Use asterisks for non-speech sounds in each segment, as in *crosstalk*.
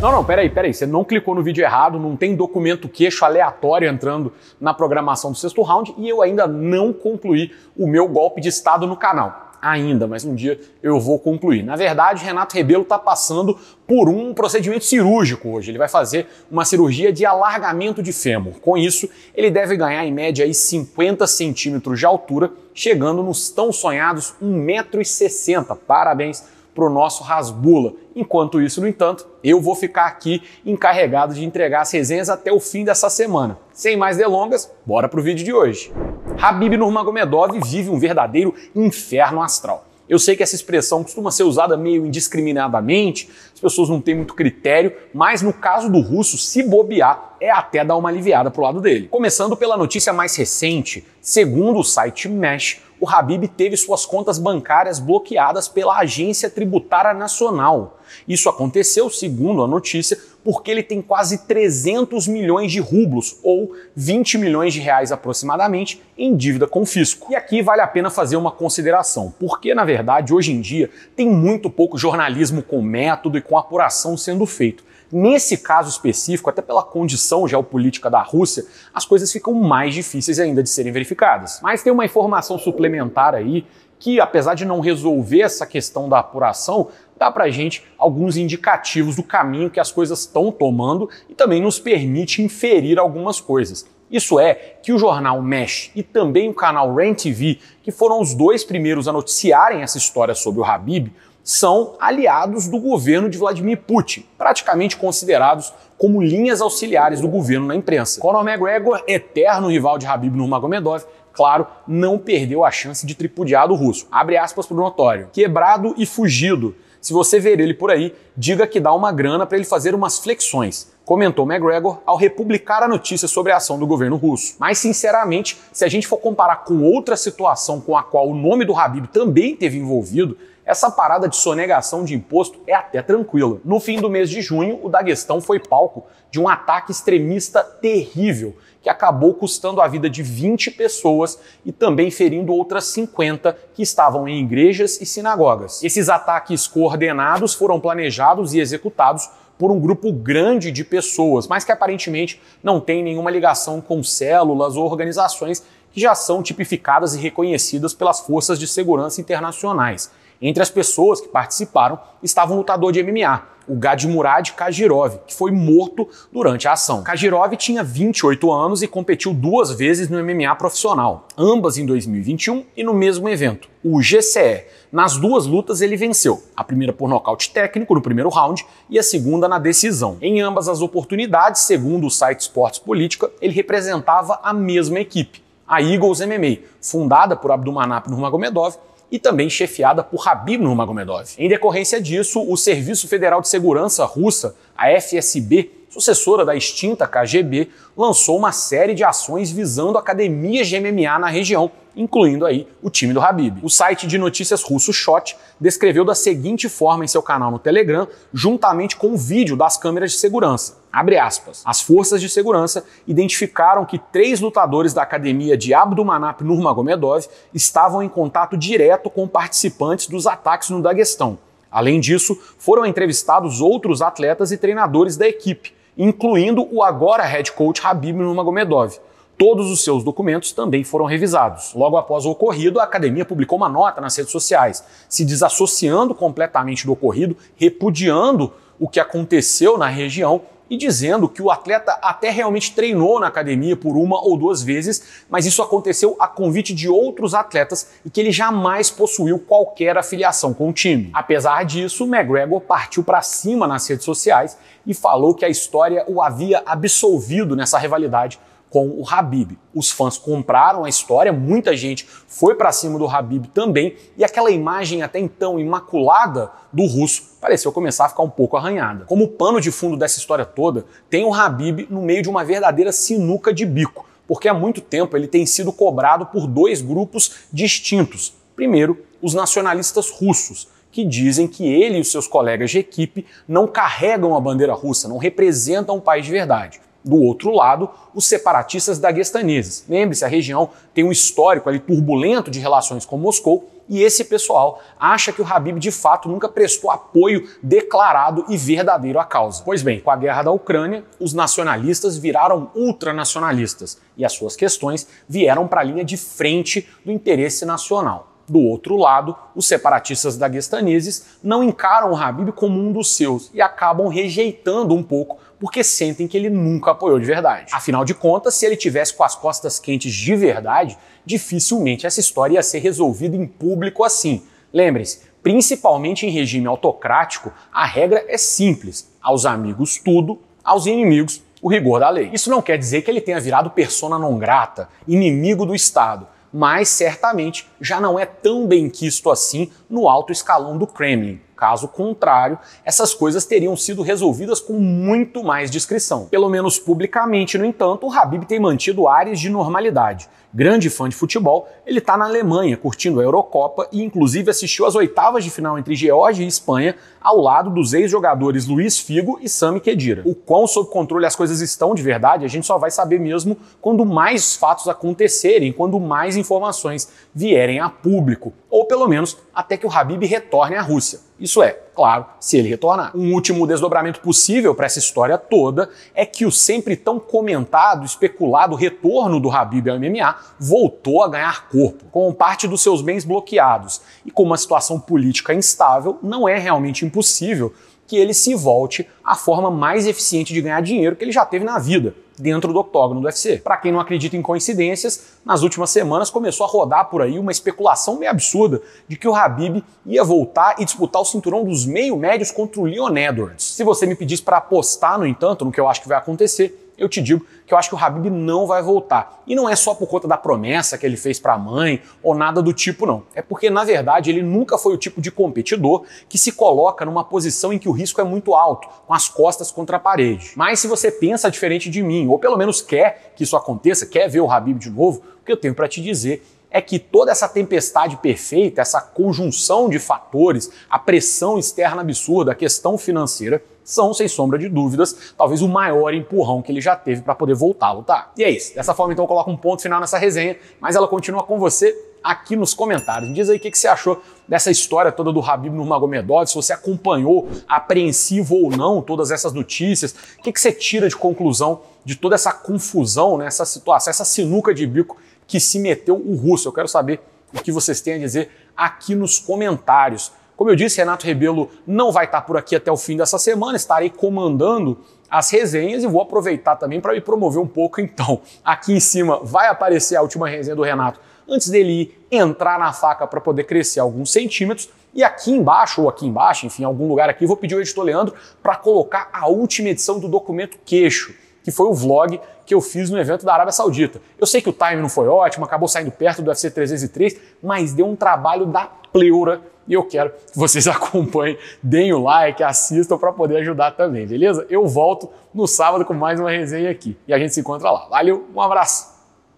Não, não, peraí, peraí. Você não clicou no vídeo errado, não tem documento queixo aleatório entrando na programação do sexto round e eu ainda não concluí o meu golpe de Estado no canal ainda, mas um dia eu vou concluir. Na verdade, Renato Rebelo está passando por um procedimento cirúrgico hoje. Ele vai fazer uma cirurgia de alargamento de fêmur. Com isso, ele deve ganhar em média aí 50 centímetros de altura, chegando nos tão sonhados 1,60m. Parabéns para o nosso Rasbula. Enquanto isso, no entanto, eu vou ficar aqui encarregado de entregar as resenhas até o fim dessa semana. Sem mais delongas, bora pro vídeo de hoje. Habib Nurmagomedov vive um verdadeiro inferno astral. Eu sei que essa expressão costuma ser usada meio indiscriminadamente, as pessoas não têm muito critério, mas no caso do russo, se bobear, é até dar uma aliviada pro lado dele. Começando pela notícia mais recente, segundo o site Mesh, o Habib teve suas contas bancárias bloqueadas pela Agência Tributária Nacional. Isso aconteceu, segundo a notícia, porque ele tem quase 300 milhões de rublos, ou 20 milhões de reais aproximadamente, em dívida com o fisco. E aqui vale a pena fazer uma consideração, porque na verdade hoje em dia tem muito pouco jornalismo com método e com apuração sendo feito. Nesse caso específico, até pela condição geopolítica da Rússia, as coisas ficam mais difíceis ainda de serem verificadas. Mas tem uma informação suplementar aí que, apesar de não resolver essa questão da apuração, dá para gente alguns indicativos do caminho que as coisas estão tomando e também nos permite inferir algumas coisas. Isso é que o jornal Mesh e também o canal Ren TV, que foram os dois primeiros a noticiarem essa história sobre o Habib, são aliados do governo de Vladimir Putin, praticamente considerados como linhas auxiliares do governo na imprensa. Conor McGregor, eterno rival de Habib Nurmagomedov, claro, não perdeu a chance de tripudiar do russo. Abre aspas para o notório. Quebrado e fugido. Se você ver ele por aí, diga que dá uma grana para ele fazer umas flexões, comentou McGregor ao republicar a notícia sobre a ação do governo russo. Mas, sinceramente, se a gente for comparar com outra situação com a qual o nome do Habib também teve envolvido, essa parada de sonegação de imposto é até tranquila. No fim do mês de junho, o Daguestão foi palco de um ataque extremista terrível, que acabou custando a vida de 20 pessoas e também ferindo outras 50 que estavam em igrejas e sinagogas. Esses ataques coordenados foram planejados e executados por um grupo grande de pessoas, mas que aparentemente não tem nenhuma ligação com células ou organizações que já são tipificadas e reconhecidas pelas forças de segurança internacionais. Entre as pessoas que participaram estava um lutador de MMA, o Gadmurad Kajirov, que foi morto durante a ação. Kajirov tinha 28 anos e competiu duas vezes no MMA profissional, ambas em 2021 e no mesmo evento, o GCE. Nas duas lutas ele venceu, a primeira por nocaute técnico no primeiro round e a segunda na decisão. Em ambas as oportunidades, segundo o site Esportes Política, ele representava a mesma equipe, a Eagles MMA, fundada por Abdulmanap Nurmagomedov e também chefiada por Habib Nurmagomedov. Em decorrência disso, o Serviço Federal de Segurança Russa, a FSB, sucessora da extinta KGB, lançou uma série de ações visando academias de MMA na região, incluindo aí o time do Habib. O site de notícias russo Shot descreveu da seguinte forma em seu canal no Telegram, juntamente com o vídeo das câmeras de segurança. Abre aspas. As forças de segurança identificaram que três lutadores da academia de Abdumanap Nurmagomedov estavam em contato direto com participantes dos ataques no Daguestão. Além disso, foram entrevistados outros atletas e treinadores da equipe, incluindo o agora head coach Habib Nurmagomedov todos os seus documentos também foram revisados. Logo após o ocorrido, a academia publicou uma nota nas redes sociais, se desassociando completamente do ocorrido, repudiando o que aconteceu na região e dizendo que o atleta até realmente treinou na academia por uma ou duas vezes, mas isso aconteceu a convite de outros atletas e que ele jamais possuiu qualquer afiliação com o time. Apesar disso, McGregor partiu para cima nas redes sociais e falou que a história o havia absolvido nessa rivalidade com o Habib. Os fãs compraram a história, muita gente foi para cima do Habib também, e aquela imagem até então imaculada do russo pareceu começar a ficar um pouco arranhada. Como pano de fundo dessa história toda, tem o Habib no meio de uma verdadeira sinuca de bico, porque há muito tempo ele tem sido cobrado por dois grupos distintos. Primeiro, os nacionalistas russos, que dizem que ele e os seus colegas de equipe não carregam a bandeira russa, não representam o país de verdade. Do outro lado, os separatistas daguestaneses. Lembre-se, a região tem um histórico ali turbulento de relações com Moscou e esse pessoal acha que o Habib de fato nunca prestou apoio declarado e verdadeiro à causa. Pois bem, com a guerra da Ucrânia, os nacionalistas viraram ultranacionalistas e as suas questões vieram para a linha de frente do interesse nacional. Do outro lado, os separatistas daguestaneses não encaram o Habib como um dos seus e acabam rejeitando um pouco porque sentem que ele nunca apoiou de verdade. Afinal de contas, se ele tivesse com as costas quentes de verdade, dificilmente essa história ia ser resolvida em público assim. Lembre-se, principalmente em regime autocrático, a regra é simples: aos amigos tudo, aos inimigos o rigor da lei. Isso não quer dizer que ele tenha virado persona non grata, inimigo do Estado mas certamente já não é tão bem quisto assim no alto escalão do Kremlin. Caso contrário, essas coisas teriam sido resolvidas com muito mais discrição. Pelo menos publicamente, no entanto, o Habib tem mantido áreas de normalidade grande fã de futebol, ele está na Alemanha curtindo a Eurocopa e, inclusive, assistiu às oitavas de final entre Geórgia e Espanha ao lado dos ex-jogadores Luiz Figo e Sami Khedira. O quão sob controle as coisas estão de verdade, a gente só vai saber mesmo quando mais fatos acontecerem, quando mais informações vierem a público, ou pelo menos até que o Habib retorne à Rússia. Isso é, claro, se ele retornar. Um último desdobramento possível para essa história toda é que o sempre tão comentado, especulado retorno do Habib ao MMA voltou a ganhar corpo, com parte dos seus bens bloqueados. E com uma situação política instável, não é realmente impossível que ele se volte à forma mais eficiente de ganhar dinheiro que ele já teve na vida, dentro do octógono do UFC. Para quem não acredita em coincidências, nas últimas semanas começou a rodar por aí uma especulação meio absurda de que o Habib ia voltar e disputar o cinturão dos meio médios contra o Leon Edwards. Se você me pedisse para apostar, no entanto, no que eu acho que vai acontecer, eu te digo que eu acho que o Habib não vai voltar. E não é só por conta da promessa que ele fez para a mãe ou nada do tipo, não. É porque, na verdade, ele nunca foi o tipo de competidor que se coloca numa posição em que o risco é muito alto, com as costas contra a parede. Mas se você pensa diferente de mim, ou pelo menos quer que isso aconteça, quer ver o Habib de novo, o que eu tenho para te dizer é que toda essa tempestade perfeita, essa conjunção de fatores, a pressão externa absurda, a questão financeira, são, sem sombra de dúvidas, talvez o maior empurrão que ele já teve para poder voltar a lutar. E é isso. Dessa forma, então, eu coloco um ponto final nessa resenha, mas ela continua com você aqui nos comentários. Me diz aí o que, que, você achou dessa história toda do Habib Nurmagomedov, se você acompanhou, apreensivo ou não, todas essas notícias. O que, que você tira de conclusão de toda essa confusão, né, essa situação, essa sinuca de bico que se meteu o russo? Eu quero saber o que vocês têm a dizer aqui nos comentários. Como eu disse, Renato Rebelo não vai estar por aqui até o fim dessa semana, estarei comandando as resenhas e vou aproveitar também para me promover um pouco então. Aqui em cima vai aparecer a última resenha do Renato antes dele entrar na faca para poder crescer alguns centímetros. E aqui embaixo, ou aqui embaixo, enfim, em algum lugar aqui, vou pedir ao editor Leandro para colocar a última edição do documento queixo que foi o vlog que eu fiz no evento da Arábia Saudita. Eu sei que o time não foi ótimo, acabou saindo perto do UFC 303, mas deu um trabalho da pleura e eu quero que vocês *laughs* acompanhem, deem o like, assistam para poder ajudar também, beleza? Eu volto no sábado com mais uma resenha aqui e a gente se encontra lá. Valeu, um abraço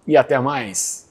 e até mais!